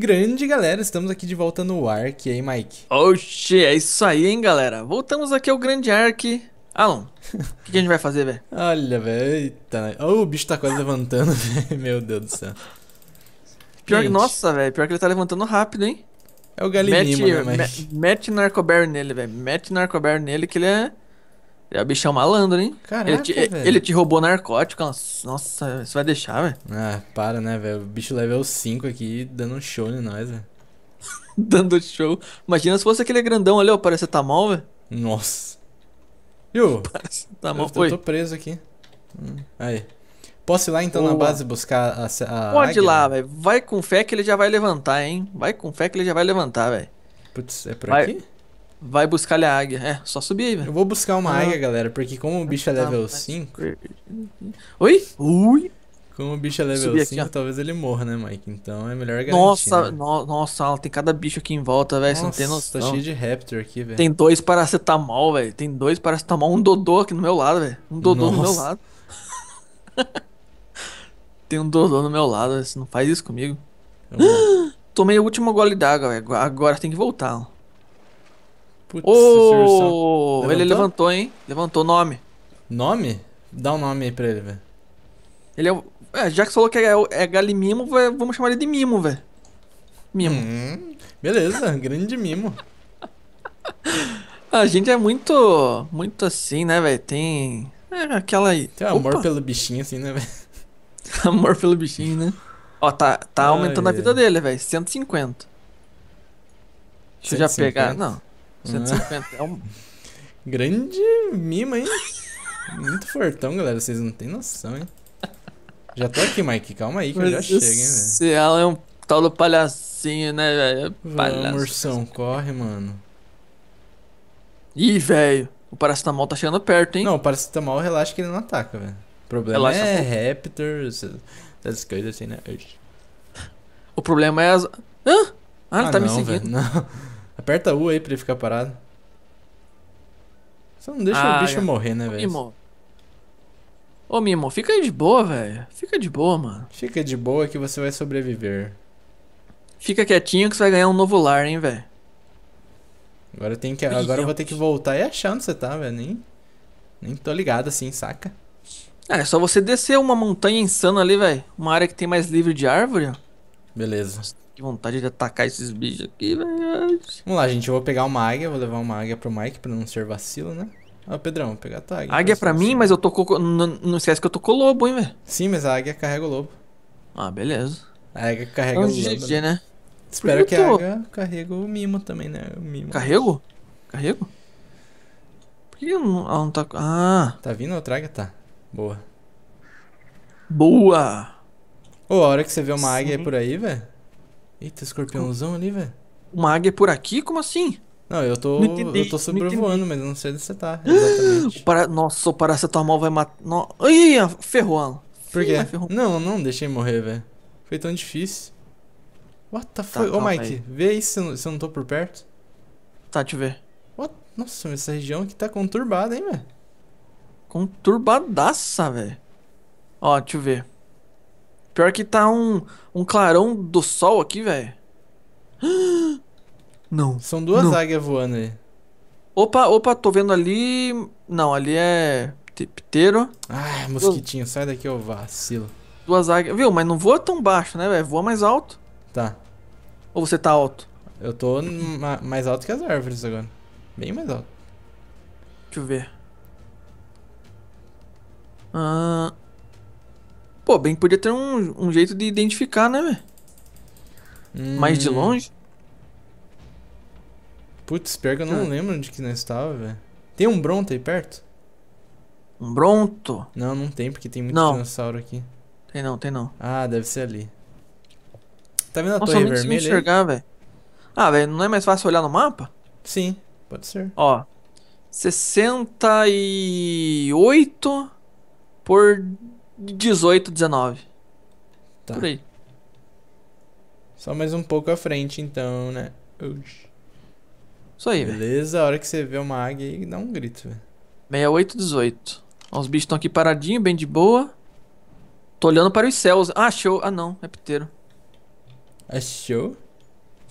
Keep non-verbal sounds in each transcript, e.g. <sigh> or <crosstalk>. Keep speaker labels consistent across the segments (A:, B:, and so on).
A: Grande galera, estamos aqui de volta no Ark, hein, Mike? Oxi, é isso aí, hein galera. Voltamos aqui ao Grande Ark. Alan, o que, a gente vai fazer, velho? <laughs> Olha, velho, eita. Oh, o bicho tá quase levantando, <laughs> velho. Meu Deus do céu. Pior, nossa, velho, pior que ele tá levantando rápido, hein? É o Galinima, mete, né, Mike? Mete Narcoberry nele, velho. Mete Narcoberry nele que ele é... É o bichão malandro, hein? Caraca, ele te, velho. ele te roubou narcótico. Nossa, você vai deixar, velho? <laughs> Ah, para, né, velho? O bicho level 5 aqui dando um show em nós, velho. <laughs> dando show. Imagina se fosse aquele grandão ali, ó. Parece tá mal, velho. Nossa. Viu? <laughs> Parece tá mal, foi. Eu tô preso aqui. Hum, aí. Posso ir lá então Boa. na base buscar a. a Pode águia? ir lá, né? velho. Vai com fé que ele já vai levantar, hein? Vai com fé que ele já vai levantar, velho. Putz, é por vai. aqui? Vai buscar ali a águia. É, só subir aí, velho. Eu vou buscar uma ah. águia, galera, porque como o bicho é então, level ah, 5. Oi? Ui! Como o bicho é level 5, talvez ele morra, né, Mike? Então é melhor garantir. Nossa, né? no, nossa, tem cada bicho aqui em volta, velho. Você não tem tá noção. Tá cheio de raptor aqui, velho. Tem dois paracetamol, velho. Tem dois paracetamol, um dodô aqui no meu lado, velho. Um dodô nossa. no meu lado. <laughs> tem um dodô no meu lado, véio. Você não faz isso comigo. <gasps> Tomei a última gole d'água, velho. Agora tem que voltar, ó. Putz, oh, ele levantou, hein? Levantou o nome. Nome? Dá um nome aí pra ele, velho. Ele é, o... é, já que você falou que é, é Galimimo, vamos chamar ele de Mimo, velho. Mimo. Hum, beleza, grande Mimo. A gente é muito, muito assim, né, velho? Tem é, aquela aí. Tem amor Opa. pelo bichinho, assim, né, velho? <laughs> amor pelo bichinho, né? Ó, tá, tá aumentando Ai, a vida dele, velho. 150. Deixa 150. eu já pegar. Não. 150. É um... <laughs> Grande mima, hein? Muito fortão, galera. Vocês não tem noção, hein? Já tô aqui, Mike. Calma aí que Mas eu já chego, hein, velho. Se ela é um tal do palhacinho, né, velho? É palhaço. Mursão, corre, mano. Ih, velho. O paracetamol tá chegando perto, hein? Não, o paracetamol relaxa que ele não ataca, velho. O problema relaxa é Raptors, essas coisas assim, né? O problema é as. Hã? Ah, ah tá não, me seguindo. Véio, não. Aperta U aí pra ele ficar parado. Você não deixa ah, o bicho é. morrer, né, velho? Mimo. Ô, Mimo, fica aí de boa, velho. Fica de boa, mano. Fica de boa que você vai sobreviver. Fica quietinho que você vai ganhar um novo lar, hein, velho. Agora eu tenho que. Agora Deus. eu vou ter que voltar e achar onde você tá, velho. Nem, nem tô ligado assim, saca? É, é só você descer uma montanha insana ali, velho. Uma área que tem mais livre de árvore. Beleza. Que vontade de atacar esses bichos aqui, velho. Vamos lá, gente. Eu vou pegar uma águia, vou levar uma águia pro Mike pra não ser vacilo, né? Ó, Pedrão, vou pegar a tua águia. Águia pra, pra mim, mas eu tô com. Não, não esquece que eu tô com o lobo, hein, velho. Sim, mas a águia carrega o lobo. Ah, beleza. A águia carrega é o lobo. GG, né? né? Espero que, que tô... a águia carrega o mimo também, né? O mimo. Carrego? Carrego? Por que não, ela não tá. Ah! Tá vindo outra águia? Tá. Boa. Boa! Ô, oh, a hora que você vê uma Sim. águia por aí, velho. Eita, escorpiãozão ali, velho. Uma águia é por aqui? Como assim? Não, eu tô, entendi, eu tô sobrevoando, mas eu não sei onde você tá, exatamente. <gasps> para... Nossa, o paracetamol vai matar... No... Ai, ferrou, Alan. Por quê? Ferrou. Não, não deixei morrer, velho. Foi tão difícil. What the tá, Ô, Mike, aí. vê aí se eu, se eu não tô por perto. Tá, deixa eu ver. What? Nossa, essa região aqui tá conturbada, hein, velho? Conturbadaça, velho. Ó, deixa eu ver. Pior que tá um, um clarão do sol aqui, velho. <gasps> Não. São duas não. águias voando aí. Opa, opa, tô vendo ali. Não, ali é. Piteiro. Ai, ah, mosquitinho, sai daqui, eu vacilo. Duas águias. Viu, mas não voa tão baixo, né, velho? Voa mais alto. Tá. Ou você tá alto? Eu tô mais alto que as árvores agora. Bem mais alto. Deixa eu ver. Ah. Pô, bem que podia ter um, um jeito de identificar, né, velho? Hum. Mais de hum. longe. Putz, pior que eu não ah. lembro onde que nós estava, velho. Tem um Bronto aí perto? Um Bronto? Não, não tem, porque tem muito não. dinossauro aqui. Tem não, tem não. Ah, deve ser ali. Tá vendo a Nossa, torre vermelha? Não enxergar, velho. Ah, velho, não é mais fácil olhar no mapa? Sim, pode ser. Ó, 68 por 18, 19. Tá. Por aí. Só mais um pouco à frente, então, né? Oxi. Isso aí, Beleza, véio. a hora que você vê uma águia aí, dá um grito, velho. 68, 18. Ó, os bichos estão aqui paradinho, bem de boa. Tô olhando para os céus. Ah, achou. Ah, não. É piteiro. Achou?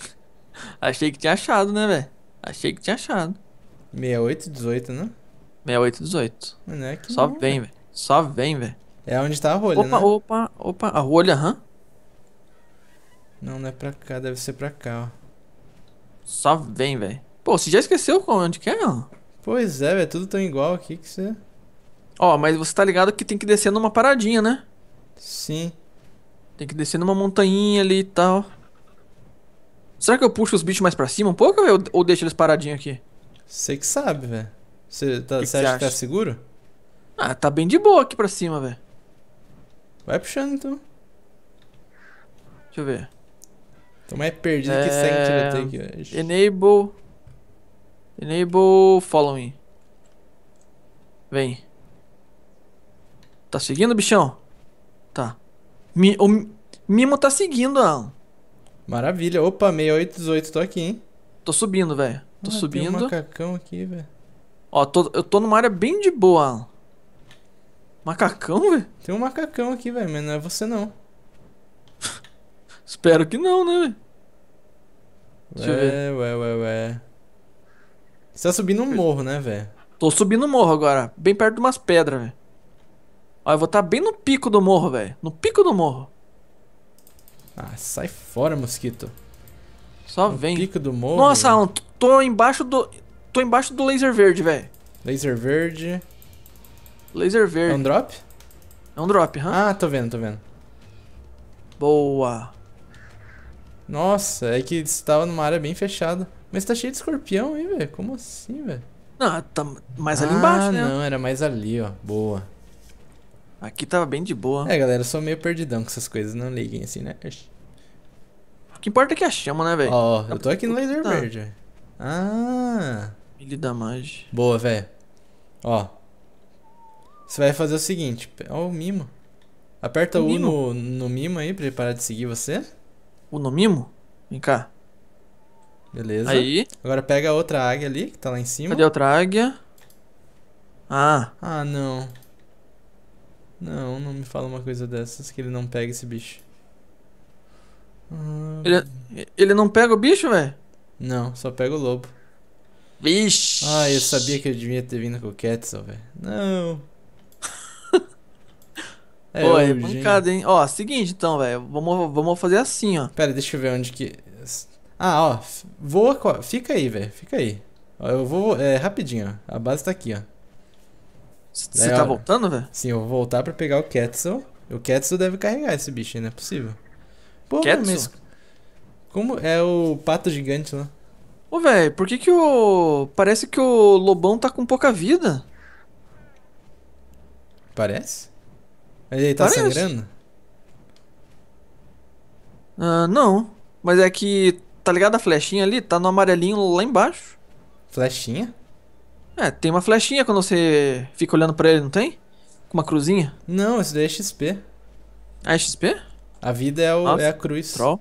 A: <laughs> Achei que tinha achado, né, velho? Achei que tinha achado. 68, 18, né? 68, 18. Não é que Só não, vem, velho. Só vem, velho. É onde tá a rolha, opa, né? Opa, opa, a rolha, hã? Não, não é pra cá, deve ser pra cá, ó. Só vem, velho. Pô, você já esqueceu onde que é, ó? Pois é, velho, é tudo tão igual aqui que você... Ó, mas você tá ligado que tem que descer numa paradinha, né? Sim. Tem que descer numa montanhinha ali e tal. Será que eu puxo os bichos mais pra cima um pouco véio, ou deixo eles paradinhos aqui? Você que sabe, velho. Você tá, acha, acha que tá seguro? Ah, tá bem de boa aqui pra cima, velho. Vai puxando então. Deixa eu ver. Tô é perdido é... que sem tiroteio aqui. Enable. Enable following. Vem. Tá seguindo, bichão? Tá. Mi, o Mimo tá seguindo, Alan. Maravilha. Opa, 6818, tô aqui, hein? Tô subindo, velho. Tô ah, subindo. Tem um macacão aqui, velho. Ó, tô, eu tô numa área bem de boa, Alan. Macacão, velho? Tem um macacão aqui, velho, mas não é você não. <laughs> Espero que não, né, velho? Ué, ué, ué, ué. Você tá subindo um morro, né, velho? Tô subindo um morro agora, bem perto de umas pedras, velho. Ó, eu vou estar tá bem no pico do morro, velho. No pico do morro. Ah, sai fora, mosquito. Só no vem. pico do morro. Nossa, Alan, tô embaixo do... Tô embaixo do laser verde, velho. Laser verde... Laser verde. É um drop? É um drop, hã? Ah, tô vendo, tô vendo. Boa. Nossa, é que você tava numa área bem fechada. Mas tá cheio de escorpião aí, velho. Como assim, velho? Não, tá mais ali ah, embaixo, né? Ah, não, era mais ali, ó. Boa. Aqui tava bem de boa. É, galera, eu sou meio perdidão com essas coisas. Não liguem assim, né? O que importa é que a chama, né, velho? Ó, oh, eu tô aqui no laser tá. verde. Ah. Ele da magia. Boa, velho. Ó. Você vai fazer o seguinte. Ó, o mimo. Aperta o, o mimo. No, no mimo aí pra ele parar de seguir você. O no mimo? Vem cá. Beleza. Aí. Agora pega a outra águia ali, que tá lá em cima. Cadê a outra águia? Ah. Ah, não. Não, não me fala uma coisa dessas que ele não pega esse bicho. Ah. ele, é, ele não pega o bicho, velho? Não, só pega o lobo. Vixe! Ah, eu sabia que eu devia ter vindo com o Quetzal, velho. Não.
B: É, Pô, é pancada,
A: hein? Ó, seguinte então, velho. Vamos, vamos fazer assim, ó. Pera, deixa eu ver onde que. Ah, ó. Voa. Fica aí, velho. Fica aí. eu vou. É, rapidinho, ó. A base tá aqui, ó. Você tá ó, voltando, velho? Sim, eu vou voltar pra pegar o Quetzal. O Quetzal deve carregar esse bicho, não é possível.
B: Pô, Quetzal? Mas...
A: Como é o pato gigante lá? Né? Ô, velho, por que que o. Parece que o lobão tá com pouca vida. Parece? Mas ele tá Parece. sangrando? Ah, não. Mas é que, tá ligado a flechinha ali? Tá no amarelinho lá embaixo. Flechinha? É, tem uma flechinha quando você fica olhando pra ele, não tem? Com uma cruzinha? Não, isso daí é XP. Ah, é XP? A vida é, o, é a cruz. Troll.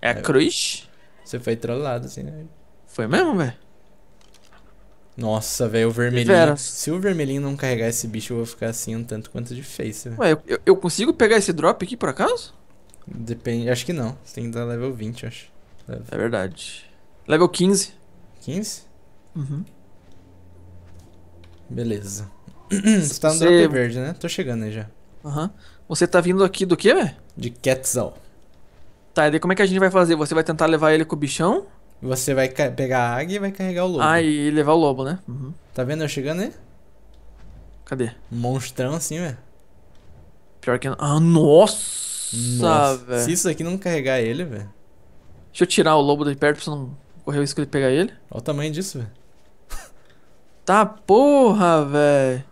A: É a é, cruz? Você foi trollado, assim, né? Foi mesmo, velho? Nossa, velho, o vermelhinho. Se o vermelhinho não carregar esse bicho, eu vou ficar assim um tanto quanto de face, velho. Ué, eu, eu, consigo pegar esse drop aqui por acaso? Depende, acho que não. Você tem que dar level 20, acho. Level. É verdade. Level 15. 15? Uhum. Beleza. <clears throat> Você tá no Você... drop verde, né? Tô chegando aí já. Aham. Uhum. Você tá vindo aqui do quê, velho? De Quetzal. Tá, e daí como é que a gente vai fazer? Você vai tentar levar ele com o bichão? Você vai pegar a águia e vai carregar o lobo. Ah, e levar o lobo, né? Uhum. Tá vendo eu chegando aí? Cadê? Monstrão assim, velho. Pior que. Ah, nossa! velho. Se isso aqui não carregar ele, velho. Deixa eu tirar o lobo de perto pra você não correr o risco de pegar ele. Olha o tamanho disso, velho. Tá porra, velho.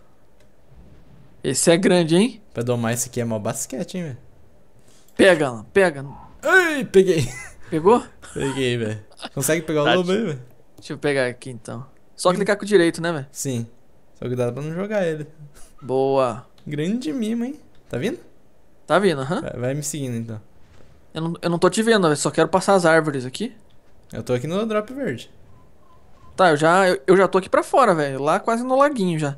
A: Esse é grande, hein? Pra domar esse aqui é mó basquete, hein, velho. Pega, pega. Ei, peguei. Pegou? Peguei, velho. Consegue pegar o tá lobo aí, velho? Deixa eu pegar aqui então. Só Sim. clicar com o direito, né, velho? Sim. Só cuidado pra não jogar ele. Boa. Grande mimo, hein? Tá vindo? Tá vindo, aham. Vai, vai, me seguindo então. Eu não, eu não tô te vendo, eu só quero passar as árvores aqui. Eu tô aqui no drop verde. Tá, eu já, eu, eu já tô aqui pra fora, velho. Lá quase no laguinho já.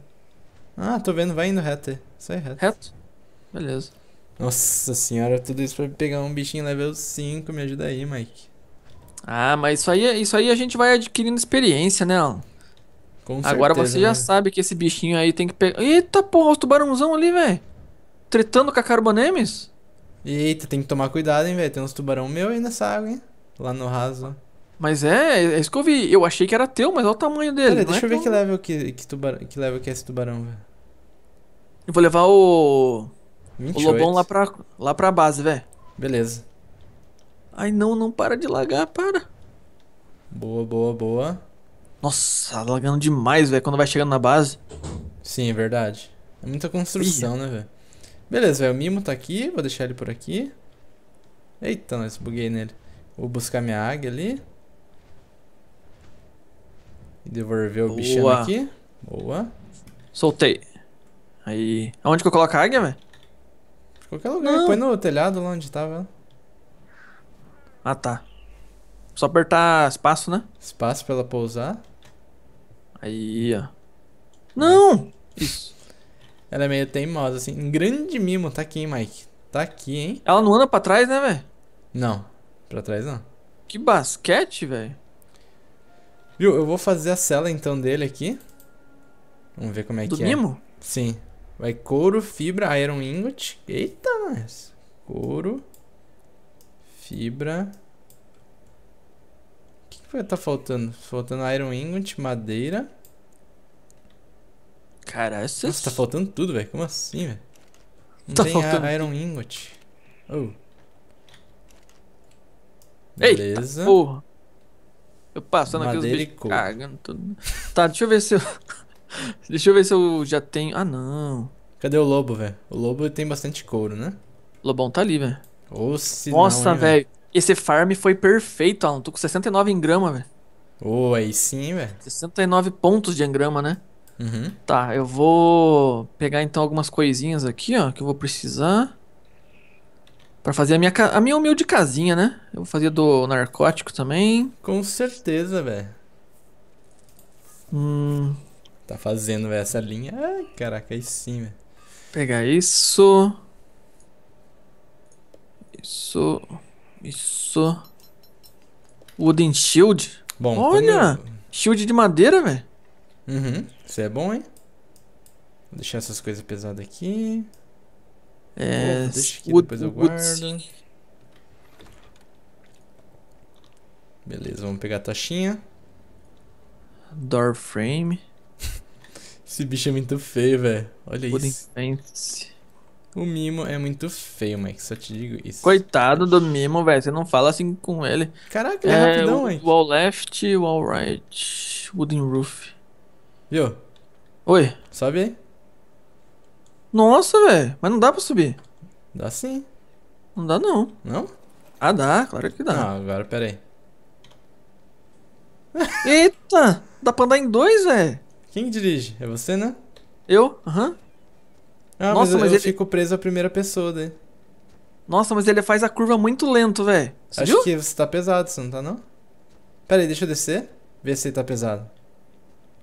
A: Ah, tô vendo, vai indo reto aí. Sai reto. Reto? Beleza. Nossa senhora, tudo isso pra pegar um bichinho level 5, me ajuda aí, Mike. Ah, mas isso aí, isso aí a gente vai adquirindo experiência, né, Alan? Com Agora você já né? sabe que esse bichinho aí tem que pegar. Eita porra, os tubarãozão ali, velho. Tretando com a Carbonemes? Eita, tem que tomar cuidado, hein, velho. Tem uns tubarão meu aí nessa água, hein? Lá no raso. Mas é, é isso que eu vi. Eu achei que era teu, mas olha o tamanho dele. Pera, deixa é eu ver tão... que level que, que, tubarão, que level que é esse tubarão, velho. Eu vou levar o. 28. O Lobão lá pra, lá pra base, velho. Beleza. Ai não, não para de lagar, para. Boa, boa, boa. Nossa, lagando demais, velho, quando vai chegando na base. Sim, é verdade. É muita construção, Ih. né, velho? Beleza, velho, o Mimo tá aqui, vou deixar ele por aqui. Eita, nós buguei nele. Vou buscar minha águia ali. E devolver o Boa. bichão aqui. Boa. Soltei. Aí. Aonde que eu coloco a águia, velho? Qualquer lugar, Não. põe no telhado lá onde tava. Ah, tá. Só apertar espaço, né? Espaço pra ela pousar. Aí, ó. Não! Isso. Ela é meio teimosa, assim. Um grande mimo. Tá aqui, hein, Mike. Tá aqui, hein? Ela não anda pra trás, né, velho? Não. Pra trás, não. Que basquete, velho. Viu? Eu vou fazer a cela, então, dele aqui. Vamos ver como é Do que mimo? é. Do mimo? Sim. Vai couro, fibra, iron ingot. Eita, mas... Couro... Fibra. O que, que vai estar tá faltando? Faltando Iron Ingot, madeira. Cara, essas... Nossa, tá faltando tudo, velho. Como assim, velho? Não tá tem faltando... Iron Ingot. Oh. Beleza. Eita, porra. Eu passando aqui os bichos cagando tudo. Tá, deixa eu ver se eu... <laughs> deixa eu ver se eu já tenho... Ah, não. Cadê o lobo, velho? O lobo tem bastante couro, né? O lobão tá ali, velho. Ou Nossa, velho. Esse farm foi perfeito, Alan. Tô com 69 em grama, velho. Ô, aí sim, velho. 69 pontos de engrama, né? Uhum. Tá, eu vou pegar então algumas coisinhas aqui, ó, que eu vou precisar. Pra fazer a minha, a minha humilde casinha, né? Eu vou fazer do narcótico também. Com certeza, velho. Hum. Tá fazendo, velho, essa linha. Ai, caraca, aí sim, velho. Pegar isso. Isso. Isso. Wooden Shield? Bom, Olha! Como... Shield de madeira, velho. Uhum. Isso é bom, hein? Vou deixar essas coisas pesadas aqui. É. Oh, deixa aqui, depois eu guardo. Beleza, vamos pegar a taxinha. Door frame. <laughs> Esse bicho é muito feio, velho. Olha Wooden isso. Fence. O Mimo é muito feio, Mike, só te digo isso. Coitado do Mimo, velho, você não fala assim com ele. Caraca, ele é, é rapidão, hein? Mike. Wall left, wall right, wooden roof. Viu? Oi. Sobe aí. Nossa, velho, mas não dá pra subir. Dá sim. Não dá não. Não? Ah, dá, claro que dá. Ah, agora pera aí. Eita, dá pra andar em dois, velho. Quem dirige? É você, né? Eu? Aham. Uhum.
B: Ah, Nossa, mas, eu, mas eu ele... fico preso
A: à primeira pessoa daí. Nossa, mas ele faz a curva muito lento, velho. Acho viu? que você tá pesado, você não tá não? Pera aí, deixa eu descer. Ver se ele tá pesado.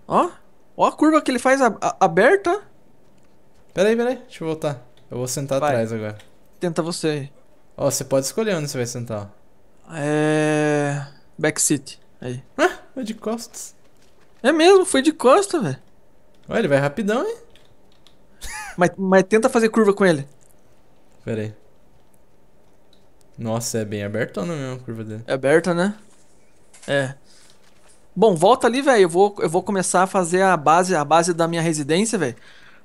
A: Ó, ó a curva que ele faz a, a, aberta. Pera aí, pera aí, deixa eu voltar. Eu vou sentar vai. atrás agora. Tenta você aí. Ó, você pode escolher onde você vai sentar, ó. É... Backseat, aí. Ah, foi de costas. É mesmo, foi de costas, velho. Olha, ele vai rapidão, hein? Mas, mas tenta fazer curva com ele. Pera aí. Nossa, é bem abertona mesmo a curva dele. É aberta, né? É. Bom, volta ali, velho. Eu vou, eu vou começar a fazer a base, a base da minha residência, velho.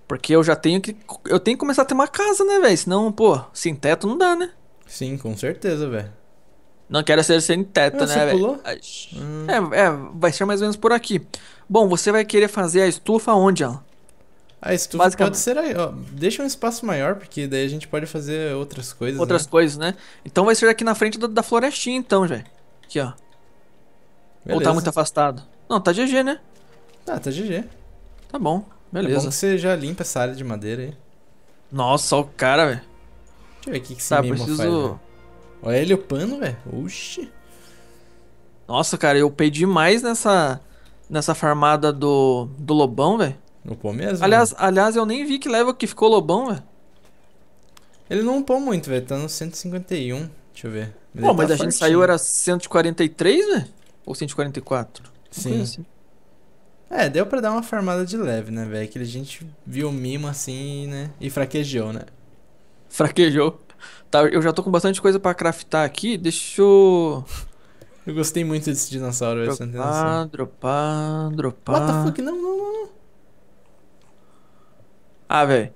A: Porque eu já tenho que. Eu tenho que começar a ter uma casa, né, velho? Senão, pô, sem teto não dá, né? Sim, com certeza, velho. Não quero ser sem teto, ah, né, velho? Hum. É, é, vai ser mais ou menos por aqui. Bom, você vai querer fazer a estufa onde, ó? isso ah, estufa pode ser aí, ó, deixa um espaço maior, porque daí a gente pode fazer outras coisas. Outras né? coisas, né? Então vai ser aqui na frente do, da florestinha, então, já. Aqui, ó. Beleza. Ou tá muito afastado? Não, tá GG, né? Ah, tá GG. Tá bom, beleza. É bom que você já limpa essa área de madeira aí. Nossa, olha o cara, velho. Deixa eu ver o que, que esse tá, preciso... faz, Olha ele o pano, velho. Oxi. Nossa, cara, eu pedi mais nessa, nessa farmada do, do Lobão, velho. No mesmo. Aliás, aliás, eu nem vi que leva que ficou Lobão, velho. Ele não upou muito, velho. Tá no 151. Deixa eu ver. Mas Pô, mas tá a gente saiu era 143, velho? Ou 144? Sim. Assim. É, deu pra dar uma farmada de leve, né, velho? Que a gente viu o mimo assim, né? E fraquejou, né? Fraquejou. Tá, eu já tô com bastante coisa pra craftar aqui. Deixa eu. Eu gostei muito desse dinossauro, velho. Dropar, dropar, dropar. What the fuck? Não, não, não. Ah, velho.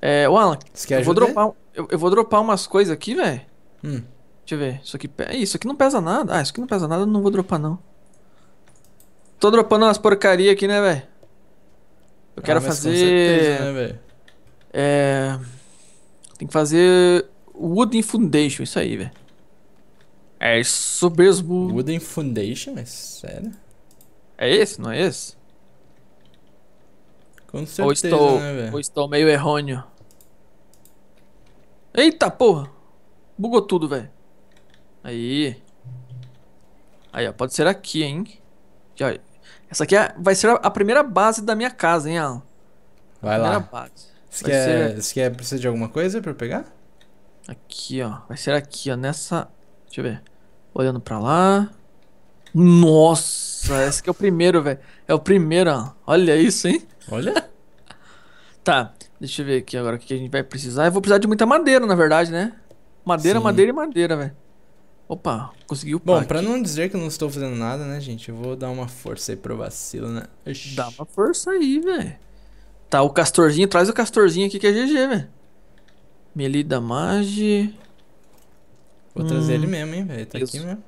A: É, o Alan, eu vou, dropar, eu, eu, vou dropar umas coisas aqui, velho. Hum. Deixa eu ver. Isso aqui, isso aqui não pesa nada. Ah, isso aqui não pesa nada, eu não vou dropar, não. Tô dropando umas porcaria aqui, né, velho? Eu quero ah, fazer. Certeza, né, é. Tem que fazer Wooden Foundation, isso aí, velho. É isso mesmo. Wooden Foundation? É sério? É esse? Não é esse? Com certeza, ou estou, né, ou estou meio errôneo. Eita porra! Bugou tudo, velho. Aí. Aí, ó. Pode ser aqui, hein? Já, essa aqui é, vai ser a primeira base da minha casa, hein, Alan? Vai lá. Base. Você, vai quer, ser... você quer precisa de alguma coisa pra pegar? Aqui, ó. Vai ser aqui, ó. Nessa. Deixa eu ver. Olhando pra lá. Nossa, esse aqui é o primeiro, velho. É o primeiro, ó. Olha isso, hein? Olha. <laughs> tá, deixa eu ver aqui agora o que a gente vai precisar. Eu vou precisar de muita madeira, na verdade, né? Madeira, Sim. madeira e madeira, velho. Opa, consegui o Bom, pra não dizer que eu não estou fazendo nada, né, gente? Eu vou dar uma força aí pro vacilo, né? Ixi. Dá uma força aí, velho. Tá, o castorzinho, traz o castorzinho aqui que é GG, velho. Melida Mage.
B: Vou hum. trazer ele mesmo,
A: hein, velho. Tá Isso. aqui mesmo.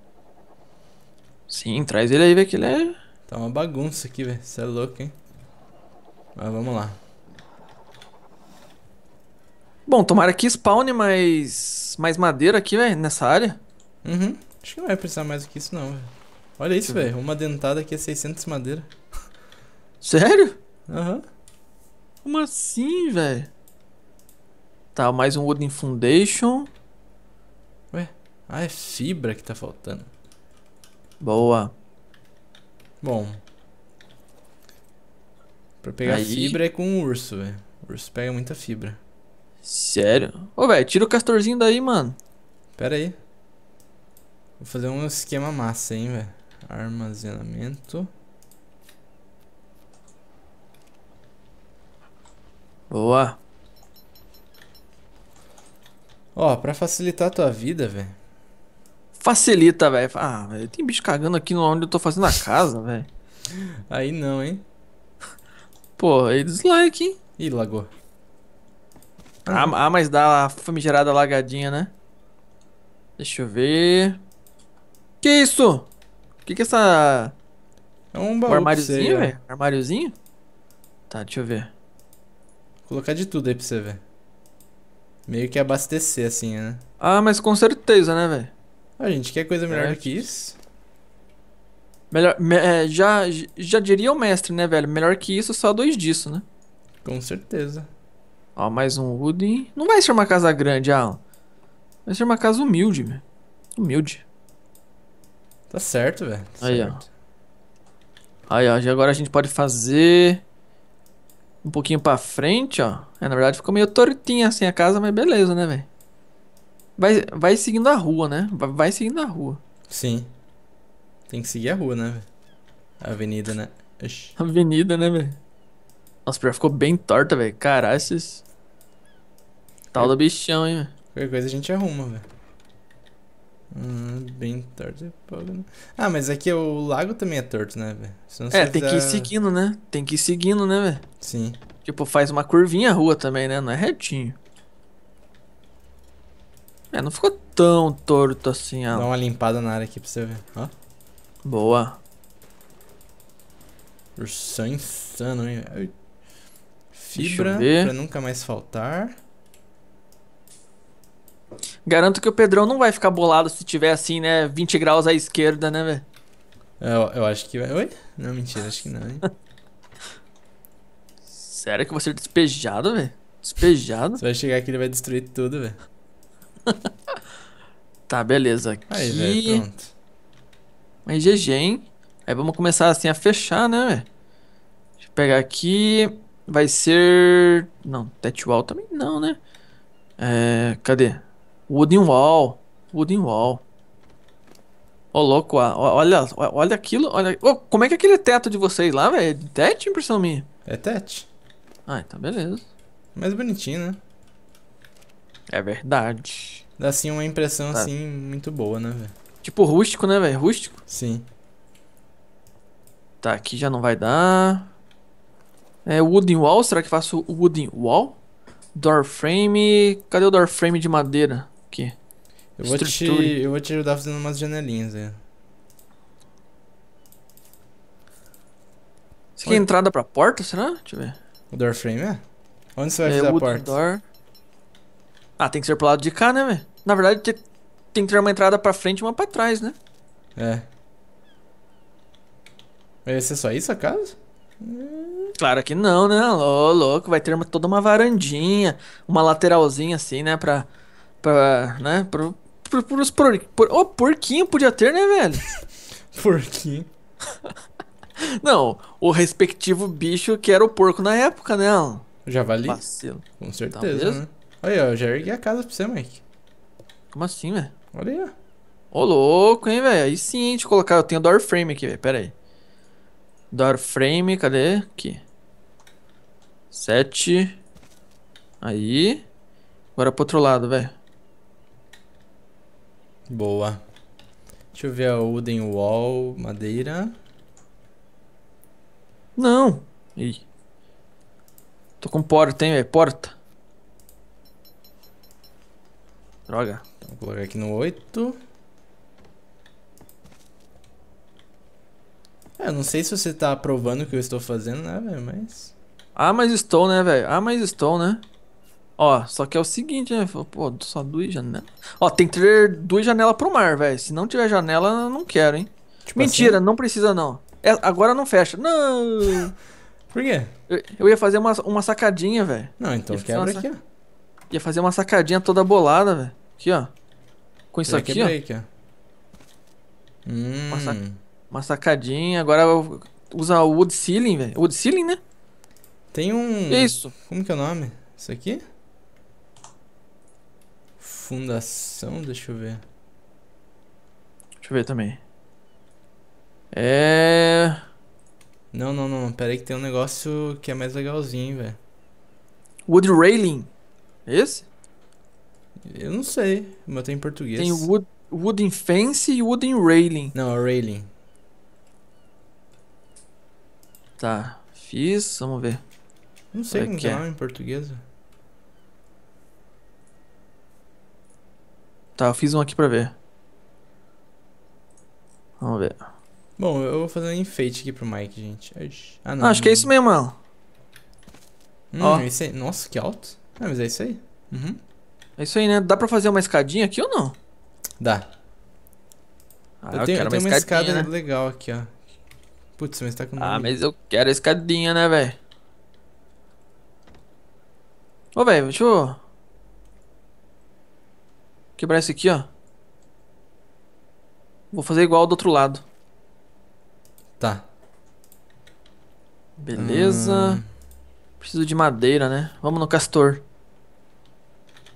A: Sim, traz ele aí, velho, que ele é. Tá uma bagunça aqui, velho. Você é louco, hein? Mas vamos lá. Bom, tomara que spawn mais, mais madeira aqui, velho, nessa área. Uhum. Acho que não vai precisar mais do que isso, não, velho. Olha isso, velho. Uma dentada aqui é 600 madeira. Sério? Aham. Uhum. Como assim, velho? Tá, mais um Wooden Foundation. Ué? Ah, é fibra que tá faltando. Boa. Bom, Pra pegar Aí... fibra é com o urso, velho. O urso pega muita fibra. Sério? Ô, velho, tira o castorzinho daí, mano. Pera aí. Vou fazer um esquema massa, hein, velho. Armazenamento. Boa. Ó, pra facilitar a tua vida, velho. Facilita, velho. Ah, velho, tem bicho cagando aqui no onde eu tô fazendo a casa, velho. <laughs> Aí não, hein. Pô, e dislike, hein? Ih, lagou. Ah, ah, mas dá a famigerada lagadinha, né? Deixa eu ver. Que isso? O que que é essa... É um baú um armáriozinho, velho? Armáriozinho? Tá, deixa eu ver. Vou colocar de tudo aí pra você ver. Meio que abastecer, assim, né? Ah, mas com certeza, né, velho? A ah, gente quer coisa melhor é. do que isso. Melhor, é, já, já diria o mestre, né, velho? Melhor que isso, só dois disso, né? Com certeza. Ó, mais um Wooden. Não vai ser uma casa grande, Alan. Vai ser uma casa humilde, velho. Humilde. Tá certo, velho. Tá Aí, certo. ó. Aí, ó. E agora a gente pode fazer um pouquinho pra frente, ó. É, na verdade ficou meio tortinha assim a casa, mas beleza, né, velho? Vai, vai seguindo a rua, né? Vai, vai seguindo a rua. Sim. Tem que seguir a rua, né? A avenida, né? Ixi. <laughs> Avenida, né, velho? Nossa, já é ficou bem torta, velho. Caralho, esses... Tal do bichão, hein, velho. Qualquer coisa a gente arruma, velho. Hum, bem torto é né? Ah, mas aqui é o lago também é torto, né, velho? É, tem que ir seguindo, né? Tem que ir seguindo, né, velho? Sim. Tipo, faz uma curvinha a rua também, né? Não é retinho. É, não ficou tão torto assim, ó. Ah. Dá uma limpada na área aqui pra você ver. Ó. Boa. Ursão insano, hein? Fibra pra nunca mais faltar. Garanto que o Pedrão não vai ficar bolado se tiver assim, né? 20 graus à esquerda, né, velho? Eu, eu, acho que vai. Oi? Não, mentira, acho que não, hein? <laughs> Sério que eu vou ser é despejado, velho? Despejado? Você vai chegar aqui e ele vai destruir tudo, velho. <laughs> tá, beleza. Aqui... Aí, velho, pronto. Mas GG, hein? Aí vamos começar assim a fechar, né? Deixa eu pegar aqui. Vai ser... Não, Tet Wall também não, né? É... Cadê? Wooden Wall. Wooden Wall. Ô, oh, louco, olha, olha aquilo, olha... Oh, como é que é aquele teto de vocês lá, velho? É tete, impressão minha? É tete. Ah, então beleza. Mais bonitinho, né? É verdade. Dá, assim, uma impressão, tá. assim, muito boa, né, velho? Tipo rústico, né, velho? Rústico? Sim. Tá, aqui já não vai dar. É wooden wall, será que faço wooden wall? Door frame, cadê o door frame de madeira? Aqui. Eu vou, te, eu vou te ajudar fazendo umas janelinhas aí. Isso aqui é entrada pra porta, será? Deixa eu ver. O door frame é? Onde você vai é, fazer a porta? Door. Ah, tem que ser pro lado de cá, né, velho? Na verdade, tem que ter uma entrada pra frente e uma pra trás, né? É. Vai ser só isso a casa? Hum, claro que não, né? Ô, louco, vai ter uma, toda uma varandinha, uma lateralzinha assim, né? Pra. pra né? Pro, pro, por, por, oh, porquinho podia ter, né, velho? <laughs> porquinho. <laughs> não, o respectivo bicho que era o porco na época, né? Javali? Vacilo. Com tá certeza, Talvez. né? Olha, eu já ergui a casa pra você, Mike. Como assim, velho? Olha aí. Ô, louco, hein, velho? Aí sim, deixa eu colocar. Eu tenho door frame aqui, velho. Pera aí. Door frame, cadê? Aqui. Sete. Aí. Agora pro outro lado, velho. Boa. Deixa eu ver a wooden wall, madeira. Não. Ih. Tô com porta, hein, velho? Porta. Droga. Vou colocar aqui no 8. É, eu não sei se você tá aprovando o que eu estou fazendo, né, velho, mas... Ah, mas estou, né, velho? Ah, mas estou, né? Ó, só que é o seguinte, né? Pô, só duas janelas. Ó, tem que ter duas janelas pro mar, velho. Se não tiver janela, eu não quero, hein? Tipo assim? Mentira, assim? não precisa não. É, agora não fecha. Não! <laughs> Por quê? Eu, eu, ia fazer uma, uma sacadinha, velho. Não, então quebra aqui, ó. Ia fazer uma sacadinha toda bolada, velho. Aqui, ó. Com isso aqui, ó. Hum. Uma, sac... Hum. uma, sacadinha. Agora usa o wood ceiling, velho. Wood ceiling, né? Tem um... isso? Como que é o nome? Isso aqui? Fundação, deixa eu ver. Deixa eu ver também. É... Não, não, não. Pera aí que tem um negócio que é mais legalzinho, velho. Wood railing. Esse? Eu não sei, mas tem em português. Tem wood, Wooden Fence e Wooden Railing. Não, é Railing. Tá, fiz, vamos ver. Não sei como que é em português. Tá, eu fiz um aqui pra ver. Vamos ver. Bom, eu vou fazer um enfeite aqui pro Mike, gente. Ah, não. Ah, acho não. que é isso mesmo, mano. Hum, Esse aí, nossa, que alto. Ah, mas é isso aí. Uhum. É isso aí, né? Dá pra fazer uma escadinha aqui ou não? Dá. Ah, eu, eu tenho, quero eu tenho uma, uma escada né? legal aqui, ó. Putz, mas tá com... Ah, mas eu quero a escadinha, né, velho? Ô, velho, deixa eu... Quebrar esse aqui, ó. Vou fazer igual do outro lado. Tá. Beleza. Hum. Preciso de madeira, né? Vamos no castor.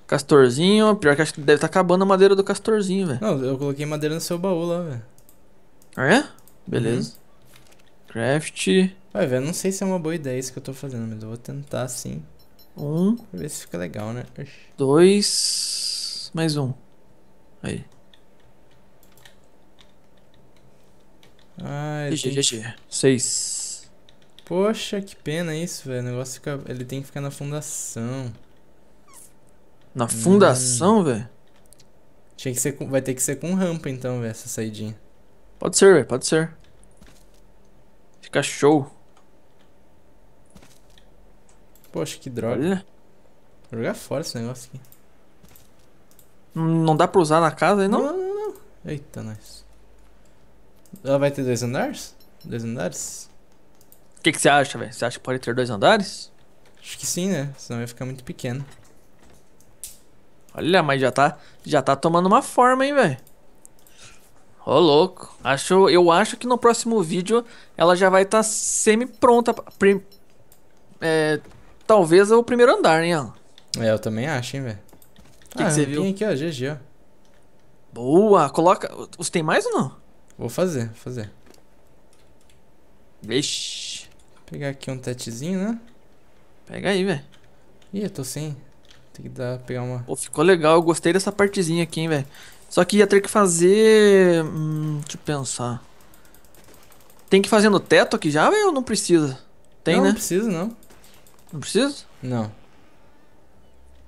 A: Castorzinho, pior que acho que deve estar tá acabando a madeira do castorzinho, velho. Não, eu coloquei madeira no seu baú lá, velho. Ah, é? Beleza. Uhum. Craft. Vai, velho, não sei se é uma boa ideia isso que eu tô fazendo, mas eu vou tentar sim. Um. Pra ver se fica legal, né? Dois. Mais um. Aí. Ai, GG, GG. Seis. Poxa, que pena isso, velho. O negócio fica. Ele tem que ficar na fundação. Na fundação, hum. velho? Tinha que ser com... Vai ter que ser com rampa então, velho, essa saidinha. Pode ser, velho, pode ser. Fica show. Poxa, que droga. Olha. Vou jogar fora esse negócio aqui. Não dá pra usar na casa aí, não? Não, não, não. Eita, nós. Ela vai ter dois andares? Dois andares? O que, que você acha, velho? Você acha que pode ter dois andares? Acho que sim, né? Senão vai ficar muito pequeno. Olha, mas já tá, já tá tomando uma forma, hein, velho. Ô, louco. Acho, eu acho que no próximo vídeo ela já vai estar tá semi-pronta. É, talvez o primeiro andar, hein, ó. É, eu também acho, hein, velho. O que, ah, que você viu? aqui, ó, GG, ó. Boa, coloca. Você tem mais ou não? Vou fazer, vou fazer. Vixe. Pegar aqui um tetezinho, né? Pega aí, velho. Ih, eu tô sem. Tem que dar, pegar uma. Pô, ficou legal, eu gostei dessa partezinha aqui, hein, velho. Só que ia ter que fazer. Hum, deixa eu pensar. Tem que fazer no teto aqui já, velho, ou não precisa? Tem, não, né? Não precisa, não. Não precisa? Não.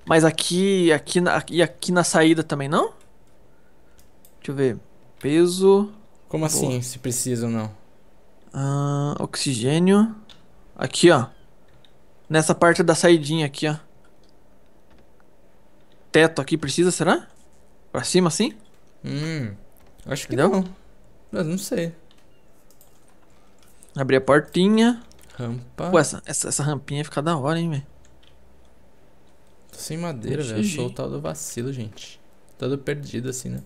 A: Mas aqui, aqui, na, e aqui na saída também não? Deixa eu ver. Peso. Como Boa. assim, se precisa ou não? Ah, oxigênio. Aqui, ó. Nessa parte da saidinha aqui, ó teto aqui precisa, será? Pra cima assim? Hum. Acho que Entendeu? não. Mas não sei. Abrir a portinha. Rampa. Pô, essa, essa, essa rampinha fica da hora, hein, velho. Tô sem madeira, velho. Achou o tal do vacilo, gente. Todo perdido assim, né?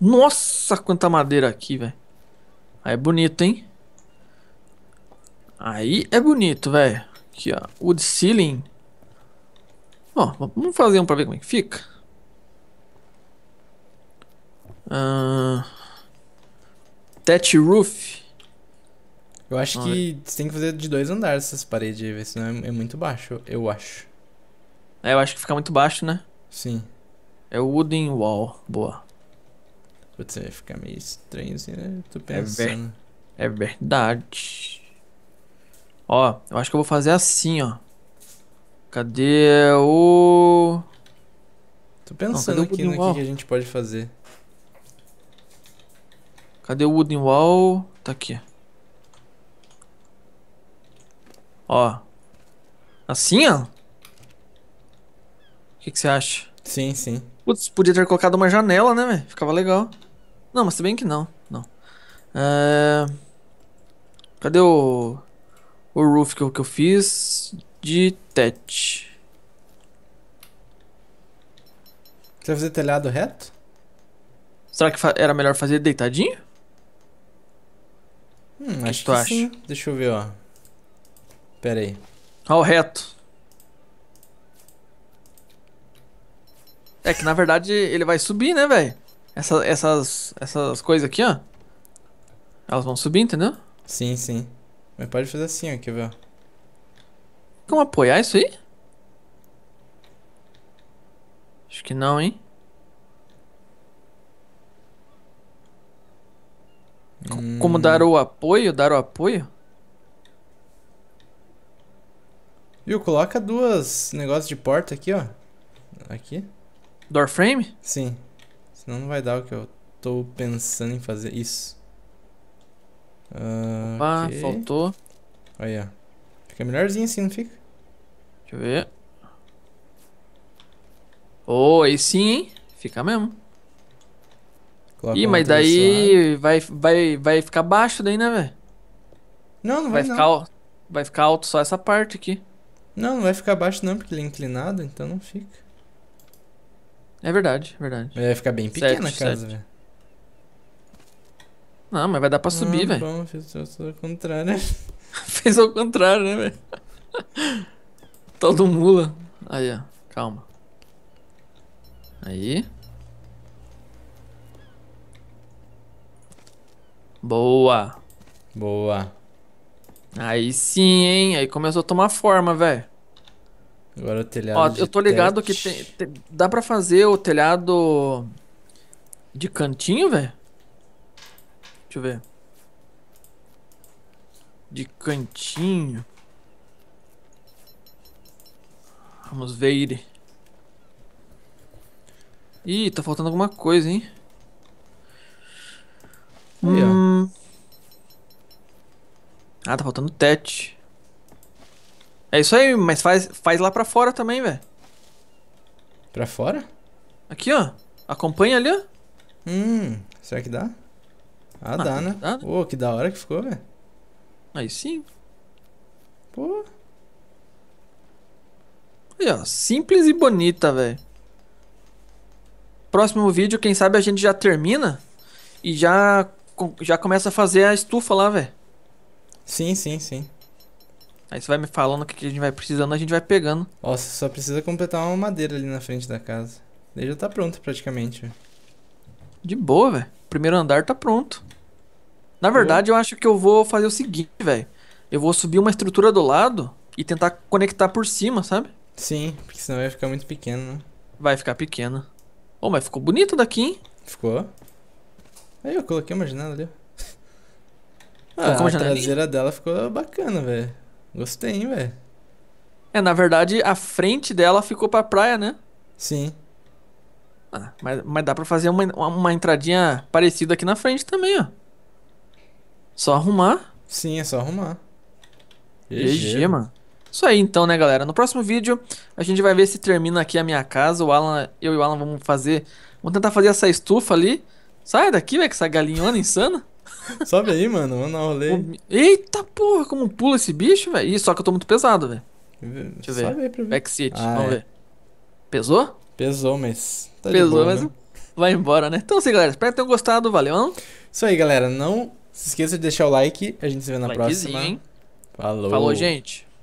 A: Nossa, quanta madeira aqui, velho. Aí é bonito, hein? Aí é bonito, velho. Aqui, ó. Wood ceiling ó vamos fazer um para ver como é que fica. Uh, Roof. Eu acho Olha. que é. você tem que fazer de dois andares essas paredes, senão é, é muito baixo, eu acho. É, eu acho que fica muito baixo, né? Sim. É o Wooden Wall, boa. Putz, vai ficar meio estranho assim, né? Tô pensando. É, ver... é verdade. Ó, eu acho que eu vou fazer assim, ó. Cadê o. Tô pensando Não, aqui no que, a gente pode fazer. Cadê o Wooden Wall? Tá aqui. Ó. Assim, ó? O que, que você acha? Sim, sim. Putz, podia ter colocado uma janela, né, velho? Ficava legal. Não, mas se bem que não. Não. É... Cadê o... O roof que eu, que eu fiz? de tete. Você vai fazer telhado reto? Será que era melhor fazer deitadinho? Hum, que acho que, tu acha? Sim. Deixa eu ver, ó. Pera aí. Ao reto. É que na verdade ele vai subir, né, velho? Essa, essas, essas coisas aqui, ó. Elas vão subir, entendeu? Sim, sim. Mas pode fazer assim, ó. Quer ver, ó como apoiar isso aí? Acho que não, hein? Hum. Como dar o apoio? Dar o apoio? Viu? Coloca duas negócios de porta aqui, ó. Aqui. Door frame? Sim. Senão não vai dar o que eu tô pensando em fazer. Isso. Uh, Opa, okay. faltou. Olha, Fica melhorzinho assim, não fica? Deixa eu ver. Oh, aí sim, hein? Fica mesmo. Coloca Ih, mas daí né? vai, vai, vai ficar baixo daí, né, velho? Não, não vai, vai não. ficar Vai ficar alto só essa parte aqui. Não, não vai ficar baixo não, porque ele é inclinado, então não fica. É verdade, é verdade. vai ficar bem pequena sete, a casa, velho. Não, mas vai dar pra subir, ah, velho. Bom, fez ao contrário. <laughs> fez ao contrário, né, velho? Tal do mula. Aí, ó. Calma. Aí. Boa. Boa. Aí sim, hein? Aí começou a tomar forma, velho. Agora o telhado. Ó, eu tô ligado tete. que tem, tem, dá pra fazer o telhado de cantinho, velho? Deixa eu ver. De cantinho. Vamos ver ele. Ih, tá faltando alguma coisa, hein? Aí, hum... Ah, tá faltando tete. É isso aí, mas faz, faz lá pra fora também, velho. Pra fora? Aqui, ó. Acompanha ali, ó. Hum, será que dá? Ah, ah dá, né? Dá. oh, que da hora que ficou, velho. Aí sim. Pô. E, ó, simples e bonita, velho. Próximo vídeo, quem sabe a gente já termina e já, já começa a fazer a estufa lá, velho. Sim, sim, sim. Aí você vai me falando o que a gente vai precisando, a gente vai pegando. Ó, você só precisa completar uma madeira ali na frente da casa. Daí já tá pronto praticamente, véio. De boa, velho. Primeiro andar tá pronto. Na verdade, eu acho que eu vou fazer o seguinte, velho. Eu vou subir uma estrutura do lado e tentar conectar por cima, sabe? Sim, porque senão vai ficar muito pequeno, né? Vai ficar pequeno. Oh, mas ficou bonito daqui, hein? Ficou. Aí eu coloquei uma janela ali. Ah, a traseira dela ficou bacana, velho. Gostei, hein, velho. É, na verdade, a frente dela ficou pra praia, né? Sim. Ah, mas, mas dá pra fazer uma, uma entradinha parecida aqui na frente também, ó. Só arrumar. Sim, é só arrumar. GG, mano. Isso aí então, né, galera? No próximo vídeo a gente vai ver se termina aqui a minha casa. O Alan, eu e o Alan vamos fazer. Vamos tentar fazer essa estufa ali. Sai daqui, velho, com essa galinhona insana. <laughs> Sobe aí, mano. Vamos dar um rolê. Eita porra, como pula esse bicho, velho. Ih, só que eu tô muito pesado, velho. Deixa eu ver. Sobe aí pra ver. Backseat, ah, vamos é. ver. Pesou? Pesou, mas. Tá Pesou, boa, mas né? vai embora, né? Então, assim, galera, espero que tenham gostado. Valeu. Não? Isso aí, galera. Não se esqueça de deixar o like. A gente se vê na Likezinho, próxima. Hein? Falou. Falou, gente.